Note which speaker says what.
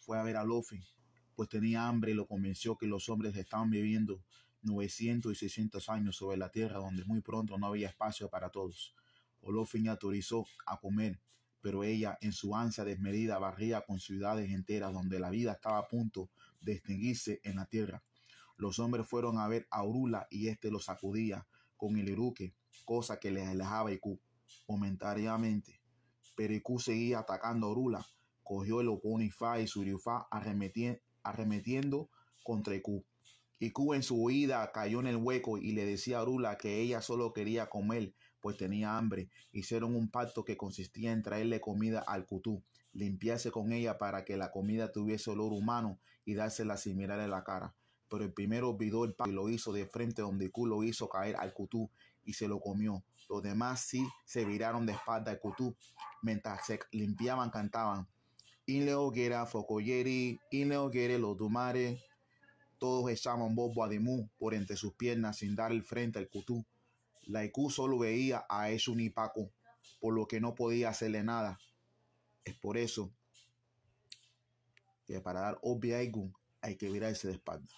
Speaker 1: fue a ver a Lofi, pues tenía hambre y lo convenció que los hombres estaban viviendo 900 y 600 años sobre la tierra donde muy pronto no había espacio para todos. Olofin autorizó a comer, pero ella, en su ansia desmedida, barría con ciudades enteras donde la vida estaba a punto de extinguirse en la tierra. Los hombres fueron a ver a Orula y éste los sacudía con el iruque, cosa que les alejaba a Iku momentáneamente, Pero Iku seguía atacando a Orula cogió el oponifá y su arremeti arremetiendo contra y Q, en su huida cayó en el hueco y le decía a Rula que ella solo quería comer, pues tenía hambre. Hicieron un pacto que consistía en traerle comida al Kutú, limpiarse con ella para que la comida tuviese olor humano y dársela sin mirarle la cara. Pero el primero olvidó el pacto y lo hizo de frente donde Iku lo hizo caer al Kutú y se lo comió. Los demás sí se viraron de espalda al Kutú. Mientras se limpiaban, cantaban. Ile Oguera Focoyeri, los los Lodumare, todos echaban bobo a por entre sus piernas sin dar el frente al Cutú. La IQ solo veía a Paco, por lo que no podía hacerle nada. Es por eso que para dar obvia hay que virarse de espalda.